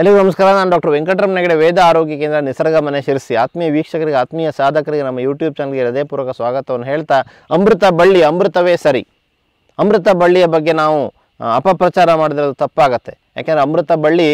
ಎಲ್ಲರಿಗೂ ನಮಸ್ಕಾರ ನಾನು ಡಾಕ್ಟರ್ ವೆಂಕಟರಮ್ ನೆಗಡೆ ವೇದ ಆರೋಗ್ಯ ಕೇಂದ್ರ ನಿಸರ್ಗ ಮನೆ ಆತ್ಮೀಯ ವೀಕ್ಷಕರಿಗೆ ಆತ್ಮೀಯ ಸಾಧಕರಿಗೆ ನಮ್ಮ ಯೂಟ್ಯೂಬ್ ಚಾನಲ್ಗೆ ಹೃದಯಪೂರ್ವಕ ಸ್ವಾಗತವನ್ನು ಹೇಳ್ತಾ ಅಮೃತ ಬಳ್ಳಿ ಅಮೃತವೇ ಸರಿ ಅಮೃತ ಬಳ್ಳಿಯ ಬಗ್ಗೆ ನಾವು ಅಪಪ್ರಚಾರ ಮಾಡಿದ್ರೆ ತಪ್ಪಾಗತ್ತೆ ಯಾಕೆಂದರೆ ಅಮೃತ ಬಳ್ಳಿ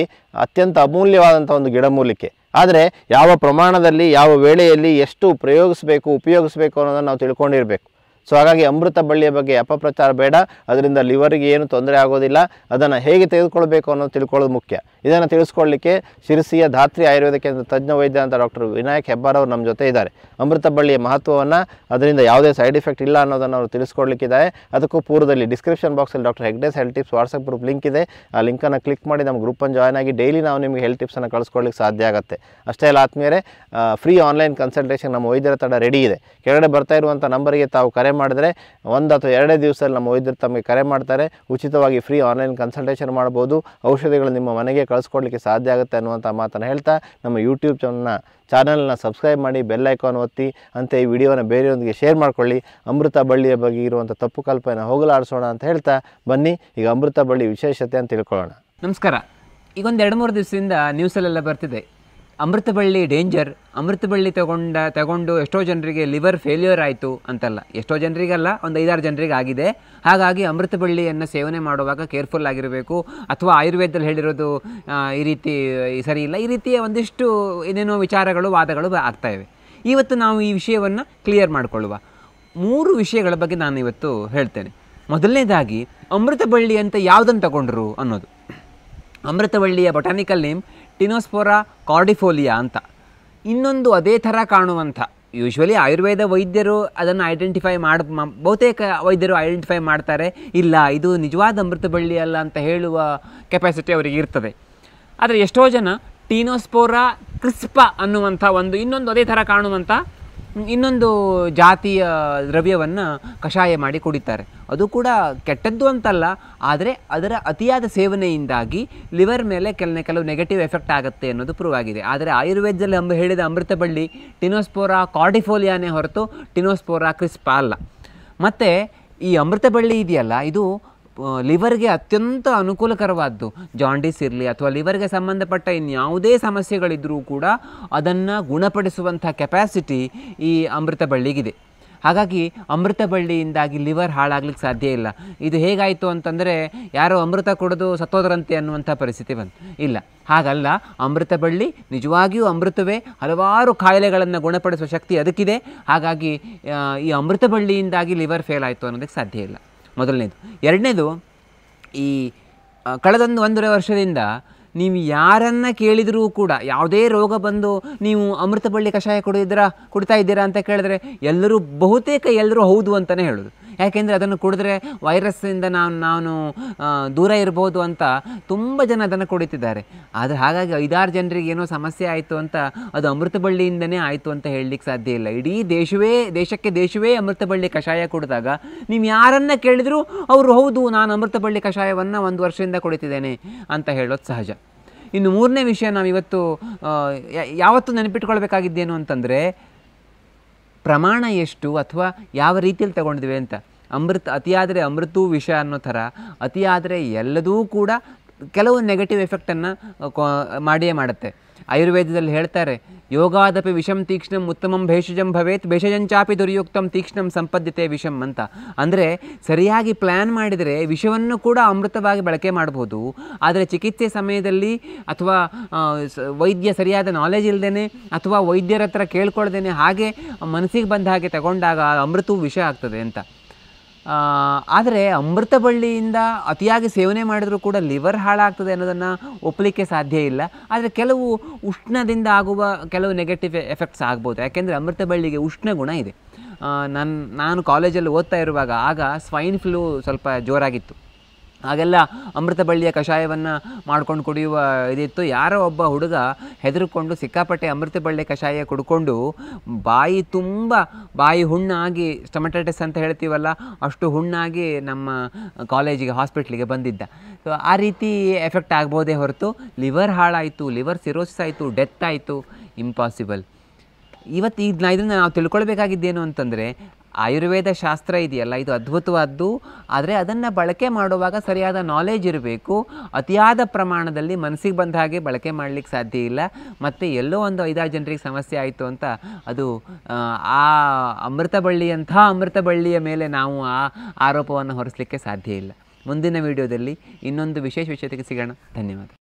ಅತ್ಯಂತ ಅಮೂಲ್ಯವಾದಂಥ ಒಂದು ಗಿಡಮೂಲಿಕೆ ಆದರೆ ಯಾವ ಪ್ರಮಾಣದಲ್ಲಿ ಯಾವ ವೇಳೆಯಲ್ಲಿ ಎಷ್ಟು ಪ್ರಯೋಗಿಸಬೇಕು ಉಪಯೋಗಿಸಬೇಕು ಅನ್ನೋದನ್ನು ನಾವು ತಿಳ್ಕೊಂಡಿರಬೇಕು ಸೊ ಹಾಗಾಗಿ ಅಮೃತ ಬಳ್ಳಿಯ ಬಗ್ಗೆ ಅಪಪ್ರಚಾರ ಬೇಡ ಅದರಿಂದ ಲಿವರಿಗೆ ಏನು ತೊಂದರೆ ಆಗೋದಿಲ್ಲ ಅದನ್ನು ಹೇಗೆ ತೆಗೆದುಕೊಳ್ಬೇಕು ಅನ್ನೋದು ತಿಳ್ಕೊಳ್ಳೋದು ಮುಖ್ಯ ಇದನ್ನು ತಿಳಿಸ್ಕೊಳ್ಳಿಕ್ಕೆ ಶಿರಸಿಯ ಧಾತ್ರಿ ಆಯುರ್ವೇದ ಕೇಂದ್ರ ತಜ್ಞ ವೈದ್ಯ ಅಂತ ಡಾಕ್ಟರ್ ವಿನಾಯಕ್ ಹೆಬ್ಬಾರ್ ಅವರು ನಮ್ಮ ಜೊತೆ ಇದ್ದಾರೆ ಅಮೃತ ಬಳ್ಳಿಯ ಮಹತ್ವವನ್ನು ಅದರಿಂದ ಯಾವುದೇ ಸೈಡ್ ಇಫೆಕ್ಟ್ ಇಲ್ಲ ಅನ್ನೋದನ್ನು ಅವರು ತಿಳಿಸ್ಕೊಡ್ಲಿಕ್ಕಿದ್ದಾರೆ ಅದಕ್ಕೂ ಪೂರ್ವದಲ್ಲಿ ಡಿಸ್ಕ್ರಿಪ್ಷನ್ ಬಾಕ್ಸಲ್ಲಿ doctor Hegde's health tips WhatsApp group link ಇದೆ ಆ ಲಿಂಕನ್ನು ಕ್ಲಿಕ್ ಮಾಡಿ ನಮ್ಮ ಗ್ರೂಪನ್ನು ಜಾಯ್ನ್ ಆಗಿ ಡೈಲಿ ನಾವು ನಿಮಗೆ ಹೆಲ್ತ್ ಟಿಪ್ಸನ್ನು ಕಳಿಸ್ಕೊಳ್ಳಿಕ್ಕೆ ಸಾಧ್ಯ ಆಗುತ್ತೆ ಅಷ್ಟೇ ಅಲ್ಲ ಆತ್ಮೀಯರೇ ಫ್ರೀ ಆನ್ಲೈನ್ ಕನ್ಸಲ್ಟೇಷನ್ ನಮ್ಮ ವೈದ್ಯರ ತಡ ರೆಡಿ ಇದೆ ಕೆಳಗಡೆ ಬರ್ತಾ ಇರುವಂಥ ನಂಬರಿಗೆ ತಾವು ಕರೆ ಮಾಡಿದ್ರೆ ಒಂದು ಅಥವಾ ಎರಡೇ ದಿವಸದಲ್ಲಿ ನಮ್ಮ ವೈದ್ಯರು ತಮಗೆ ಕರೆ ಮಾಡ್ತಾರೆ ಉಚಿತವಾಗಿ ಫ್ರೀ ಆನ್ಲೈನ್ ಕನ್ಸಲ್ಟೇಷನ್ ಮಾಡ್ಬೋದು ಔಷಧಿಗಳು ನಿಮ್ಮ ಮನೆಗೆ ಕಳಿಸ್ಕೊಡ್ಲಿಕ್ಕೆ ಸಾಧ್ಯ ಆಗುತ್ತೆ ಅನ್ನುವಂಥ ಮಾತನ್ನು ಹೇಳ್ತಾ ನಮ್ಮ ಯೂಟ್ಯೂಬ್ ಚಾನಲ್ನ ಚಾನಲ್ನ ಸಬ್ಸ್ಕ್ರೈಬ್ ಮಾಡಿ ಬೆಲ್ ಐಕಾನ್ ಒತ್ತಿ ಅಂತ ಈ ವಿಡಿಯೋನ ಬೇರೆಯೊಂದಿಗೆ ಶೇರ್ ಮಾಡ್ಕೊಳ್ಳಿ ಅಮೃತ ಬಳ್ಳಿಯ ಬಗ್ಗೆ ಇರುವಂಥ ತಪ್ಪು ಕಲ್ಪನೆ ಹೋಗಲಾಡಿಸೋಣ ಅಂತ ಹೇಳ್ತಾ ಬನ್ನಿ ಈಗ ಅಮೃತ ಬಳ್ಳಿ ವಿಶೇಷತೆ ಅಂತ ತಿಳ್ಕೊಳ್ಳೋಣ ನಮಸ್ಕಾರ ಈಗೊಂದು ಎರಡು ಮೂರು ದಿವಸದಿಂದ ನ್ಯೂಸಲ್ಲೆಲ್ಲ ಬರ್ತಿದೆ ಅಮೃತಬಳ್ಳಿ ಡೇಂಜರ್ ಅಮೃತಬಳ್ಳಿ ತಗೊಂಡ ತಗೊಂಡು ಎಷ್ಟೋ ಜನರಿಗೆ ಲಿವರ್ ಫೇಲ್ಯೂರ್ ಆಯಿತು ಅಂತಲ್ಲ ಎಷ್ಟೋ ಜನರಿಗಲ್ಲ ಒಂದು ಐದಾರು ಜನರಿಗೆ ಆಗಿದೆ ಹಾಗಾಗಿ ಅಮೃತಬಳ್ಳಿಯನ್ನು ಸೇವನೆ ಮಾಡುವಾಗ ಕೇರ್ಫುಲ್ ಆಗಿರಬೇಕು ಅಥವಾ ಆಯುರ್ವೇದದಲ್ಲಿ ಹೇಳಿರೋದು ಈ ರೀತಿ ಸರಿ ಇಲ್ಲ ಈ ರೀತಿಯ ಒಂದಿಷ್ಟು ಏನೇನೋ ವಿಚಾರಗಳು ವಾದಗಳು ಆಗ್ತಾಯಿವೆ ಇವತ್ತು ನಾವು ಈ ವಿಷಯವನ್ನು ಕ್ಲಿಯರ್ ಮಾಡಿಕೊಳ್ಳುವ ಮೂರು ವಿಷಯಗಳ ಬಗ್ಗೆ ನಾನು ಇವತ್ತು ಹೇಳ್ತೇನೆ ಮೊದಲನೇದಾಗಿ ಅಮೃತಬಳ್ಳಿ ಅಂತ ಯಾವುದನ್ನು ತಗೊಂಡ್ರು ಅನ್ನೋದು ಅಮೃತವಳ್ಳಿಯ ಬೊಟಾನಿಕಲ್ ನೇಮ್ ಟಿನೋಸ್ಪೋರಾ ಕಾರ್ಡಿಫೋಲಿಯಾ ಅಂತ ಇನ್ನೊಂದು ಅದೇ ಥರ ಕಾಣುವಂಥ ಯೂಶ್ವಲಿ ಆಯುರ್ವೇದ ವೈದ್ಯರು ಅದನ್ನು ಐಡೆಂಟಿಫೈ ಮಾಡಿ ಬಹುತೇಕ ವೈದ್ಯರು ಐಡೆಂಟಿಫೈ ಮಾಡ್ತಾರೆ ಇಲ್ಲ ಇದು ನಿಜವಾದ ಅಮೃತಬಳ್ಳಿ ಅಲ್ಲ ಅಂತ ಹೇಳುವ ಕೆಪಾಸಿಟಿ ಅವರಿಗೆ ಇರ್ತದೆ ಆದರೆ ಎಷ್ಟೋ ಜನ ಟೀನೋಸ್ಪೋರಾ ಕ್ರಿಸ್ಪ ಅನ್ನುವಂಥ ಒಂದು ಇನ್ನೊಂದು ಅದೇ ಥರ ಕಾಣುವಂಥ ಇನ್ನೊಂದು ಜಾತಿಯ ದ್ರವ್ಯವನ್ನು ಕಷಾಯ ಮಾಡಿ ಕುಡಿತಾರೆ ಅದು ಕೂಡ ಕೆಟ್ಟದ್ದು ಅಂತಲ್ಲ ಆದರೆ ಅದರ ಅತಿಯಾದ ಸೇವನೆಯಿಂದಾಗಿ ಲಿವರ್ ಮೇಲೆ ಕೆಲವೇ ಕೆಲವು ನೆಗೆಟಿವ್ ಎಫೆಕ್ಟ್ ಆಗುತ್ತೆ ಅನ್ನೋದು ಪ್ರೂವ್ ಆಗಿದೆ ಆದರೆ ಆಯುರ್ವೇದದಲ್ಲಿ ಅಂಬ ಹೇಳಿದ ಅಮೃತಬಳ್ಳಿ ಟಿನೋಸ್ಪೋರಾ ಕಾರ್ಡಿಫೋಲಿಯಾನೇ ಹೊರತು ಟಿನೋಸ್ಪೋರಾ ಕ್ರಿಸ್ಪಾ ಅಲ್ಲ ಮತ್ತು ಈ ಅಮೃತಬಳ್ಳಿ ಇದೆಯಲ್ಲ ಇದು ಲಿವರ್ಗೆ ಅತ್ಯಂತ ಅನುಕೂಲಕರವಾದ್ದು ಜಾಂಡೀಸ್ ಇರಲಿ ಅಥವಾ ಲಿವರ್ಗೆ ಸಂಬಂಧಪಟ್ಟ ಇನ್ಯಾವುದೇ ಸಮಸ್ಯೆಗಳಿದ್ದರೂ ಕೂಡ ಅದನ್ನು ಗುಣಪಡಿಸುವಂಥ ಕೆಪ್ಯಾಸಿಟಿ ಈ ಅಮೃತ ಬಳ್ಳಿಗಿದೆ ಹಾಗಾಗಿ ಅಮೃತ ಬಳ್ಳಿಯಿಂದಾಗಿ ಲಿವರ್ ಹಾಳಾಗ್ಲಿಕ್ಕೆ ಸಾಧ್ಯ ಇಲ್ಲ ಇದು ಹೇಗಾಯಿತು ಅಂತಂದರೆ ಯಾರೋ ಅಮೃತ ಕೊಡೋದು ಸತ್ತೋದ್ರಂತೆ ಅನ್ನುವಂಥ ಪರಿಸ್ಥಿತಿ ಬಂತು ಇಲ್ಲ ಹಾಗಲ್ಲ ಅಮೃತ ಬಳ್ಳಿ ನಿಜವಾಗಿಯೂ ಅಮೃತವೇ ಹಲವಾರು ಕಾಯಿಲೆಗಳನ್ನು ಗುಣಪಡಿಸುವ ಶಕ್ತಿ ಅದಕ್ಕಿದೆ ಹಾಗಾಗಿ ಈ ಅಮೃತ ಬಳ್ಳಿಯಿಂದಾಗಿ ಲಿವರ್ ಫೇಲ್ ಆಯಿತು ಅನ್ನೋದಕ್ಕೆ ಸಾಧ್ಯ ಇಲ್ಲ ಮೊದಲನೇದು ಎರಡನೇದು ಈ ಕಳೆದೊಂದು ಒಂದೂವರೆ ವರ್ಷದಿಂದ ನೀವು ಯಾರನ್ನು ಕೇಳಿದರೂ ಕೂಡ ಯಾವುದೇ ರೋಗ ಬಂದು ನೀವು ಅಮೃತ ಬಳ್ಳಿ ಕಷಾಯ ಕುಡಿದಿರಾ ಕೊಡ್ತಾ ಇದ್ದೀರಾ ಅಂತ ಕೇಳಿದ್ರೆ ಎಲ್ಲರೂ ಬಹುತೇಕ ಎಲ್ಲರೂ ಹೌದು ಅಂತಲೇ ಹೇಳೋದು ಯಾಕೆಂದರೆ ಅದನ್ನು ಕುಡಿದ್ರೆ ವೈರಸ್ಸಿಂದ ನಾನು ನಾನು ದೂರ ಇರ್ಬೋದು ಅಂತ ತುಂಬ ಜನ ಅದನ್ನು ಕುಡಿತಿದ್ದಾರೆ ಆದರೆ ಹಾಗಾಗಿ ಐದಾರು ಜನರಿಗೆ ಏನೋ ಸಮಸ್ಯೆ ಆಯಿತು ಅಂತ ಅದು ಅಮೃತ ಬಳ್ಳಿಯಿಂದನೇ ಆಯಿತು ಅಂತ ಹೇಳಲಿಕ್ಕೆ ಸಾಧ್ಯ ಇಲ್ಲ ಇಡೀ ದೇಶವೇ ದೇಶಕ್ಕೆ ದೇಶವೇ ಅಮೃತ ಬಳ್ಳಿ ಕಷಾಯ ಕುಡಿದಾಗ ನೀವು ಯಾರನ್ನು ಕೇಳಿದರೂ ಅವರು ಹೌದು ನಾನು ಅಮೃತ ಬಳ್ಳಿ ಕಷಾಯವನ್ನು ಒಂದು ವರ್ಷದಿಂದ ಕುಡಿತಿದ್ದೇನೆ ಅಂತ ಹೇಳೋದು ಸಹಜ ಇನ್ನು ಮೂರನೇ ವಿಷಯ ನಾವು ಇವತ್ತು ಯಾವತ್ತು ನೆನಪಿಟ್ಕೊಳ್ಬೇಕಾಗಿದ್ದೇನು ಅಂತಂದರೆ ಪ್ರಮಾಣ ಎಷ್ಟು ಅಥವಾ ಯಾವ ರೀತಿಯಲ್ಲಿ ತಗೊಂಡಿದ್ವಿ ಅಂತ ಅಮೃತ ಅತಿಯಾದರೆ ಅಮೃತೂ ವಿಷ ಅನ್ನೋ ಥರ ಅತಿಯಾದರೆ ಎಲ್ಲದೂ ಕೂಡ ಕೆಲವು ನೆಗೆಟಿವ್ ಎಫೆಕ್ಟನ್ನು ಮಾಡಿಯೇ ಮಾಡುತ್ತೆ ಆಯುರ್ವೇದದಲ್ಲಿ ಹೇಳ್ತಾರೆ ಯೋಗಾದಪಿ ವಿಷಂ ತೀಕ್ಷ್ಣಂ ಉತ್ತಮಂ ಭೇಷಜಂ ಭವೇತ್ ಭೇಷಜಂಚಾಪಿ ದುರ್ಯುಕ್ತಂ ತೀಕ್ಷ್ಣಂ ಸಂಪದ್ಯತೆ ವಿಷಂ ಅಂತ ಅಂದರೆ ಸರಿಯಾಗಿ ಪ್ಲ್ಯಾನ್ ಮಾಡಿದರೆ ವಿಷವನ್ನು ಕೂಡ ಅಮೃತವಾಗಿ ಬಳಕೆ ಮಾಡಬಹುದು ಆದರೆ ಚಿಕಿತ್ಸೆ ಸಮಯದಲ್ಲಿ ಅಥವಾ ವೈದ್ಯ ಸರಿಯಾದ ನಾಲೆಜ್ ಇಲ್ಲದೇ ಅಥವಾ ವೈದ್ಯರ ಹತ್ರ ಕೇಳ್ಕೊಳ್ದೇನೆ ಹಾಗೆ ಮನಸ್ಸಿಗೆ ಬಂದ ಹಾಗೆ ತಗೊಂಡಾಗ ಅಮೃತವು ವಿಷ ಆಗ್ತದೆ ಅಂತ ಆದರೆ ಬಳ್ಳಿಯಿಂದ ಅತಿಯಾಗಿ ಸೇವನೆ ಮಾಡಿದರೂ ಕೂಡ ಲಿವರ್ ಹಾಳಾಗ್ತದೆ ಅನ್ನೋದನ್ನು ಒಪ್ಪಲಿಕ್ಕೆ ಸಾಧ್ಯ ಇಲ್ಲ ಆದರೆ ಕೆಲವು ಉಷ್ಣದಿಂದ ಆಗುವ ಕೆಲವು ನೆಗೆಟಿವ್ ಎಫೆಕ್ಟ್ಸ್ ಆಗ್ಬೋದು ಯಾಕೆಂದರೆ ಅಮೃತಬಳ್ಳಿಗೆ ಉಷ್ಣ ಗುಣ ಇದೆ ನನ್ನ ನಾನು ಕಾಲೇಜಲ್ಲಿ ಓದ್ತಾ ಇರುವಾಗ ಆಗ ಸ್ವೈನ್ ಫ್ಲೂ ಸ್ವಲ್ಪ ಜೋರಾಗಿತ್ತು ಹಾಗೆಲ್ಲ ಅಮೃತ ಬಳ್ಳಿಯ ಕಷಾಯವನ್ನು ಮಾಡ್ಕೊಂಡು ಕುಡಿಯುವ ಇದಿತ್ತು ಯಾರೋ ಒಬ್ಬ ಹುಡುಗ ಹೆದರ್ಕೊಂಡು ಸಿಕ್ಕಾಪಟ್ಟೆ ಅಮೃತ ಬಳ್ಳಿ ಕಷಾಯ ಕುಡ್ಕೊಂಡು ಬಾಯಿ ತುಂಬ ಬಾಯಿ ಹುಣ್ಣಾಗಿ ಸ್ಟಮಟೈಟಿಸ್ ಅಂತ ಹೇಳ್ತೀವಲ್ಲ ಅಷ್ಟು ಹುಣ್ಣಾಗಿ ನಮ್ಮ ಕಾಲೇಜಿಗೆ ಹಾಸ್ಪಿಟ್ಲಿಗೆ ಬಂದಿದ್ದ ಸೊ ಆ ರೀತಿ ಎಫೆಕ್ಟ್ ಆಗ್ಬೋದೇ ಹೊರತು ಲಿವರ್ ಹಾಳಾಯಿತು ಲಿವರ್ ಸಿರೋಸಿಸ್ ಆಯಿತು ಡೆತ್ ಆಯಿತು ಇಂಪಾಸಿಬಲ್ ಇವತ್ತು ಇದನ್ನ ನಾ ಇದನ್ನು ನಾವು ತಿಳ್ಕೊಳ್ಬೇಕಾಗಿದ್ದೇನು ಅಂತಂದರೆ ಆಯುರ್ವೇದ ಶಾಸ್ತ್ರ ಇದೆಯಲ್ಲ ಇದು ಅದ್ಭುತವಾದ್ದು ಆದರೆ ಅದನ್ನು ಬಳಕೆ ಮಾಡುವಾಗ ಸರಿಯಾದ ನಾಲೆಜ್ ಇರಬೇಕು ಅತಿಯಾದ ಪ್ರಮಾಣದಲ್ಲಿ ಮನಸ್ಸಿಗೆ ಬಂದ ಹಾಗೆ ಬಳಕೆ ಮಾಡಲಿಕ್ಕೆ ಸಾಧ್ಯ ಇಲ್ಲ ಮತ್ತು ಎಲ್ಲೋ ಒಂದು ಐದಾರು ಜನರಿಗೆ ಸಮಸ್ಯೆ ಆಯಿತು ಅಂತ ಅದು ಆ ಅಮೃತ ಬಳ್ಳಿಯಂಥ ಅಮೃತ ಬಳ್ಳಿಯ ಮೇಲೆ ನಾವು ಆ ಆರೋಪವನ್ನು ಹೊರಿಸಲಿಕ್ಕೆ ಸಾಧ್ಯ ಇಲ್ಲ ಮುಂದಿನ ವಿಡಿಯೋದಲ್ಲಿ ಇನ್ನೊಂದು ವಿಶೇಷ ವಿಷಯಕ್ಕೆ ಸಿಗೋಣ ಧನ್ಯವಾದ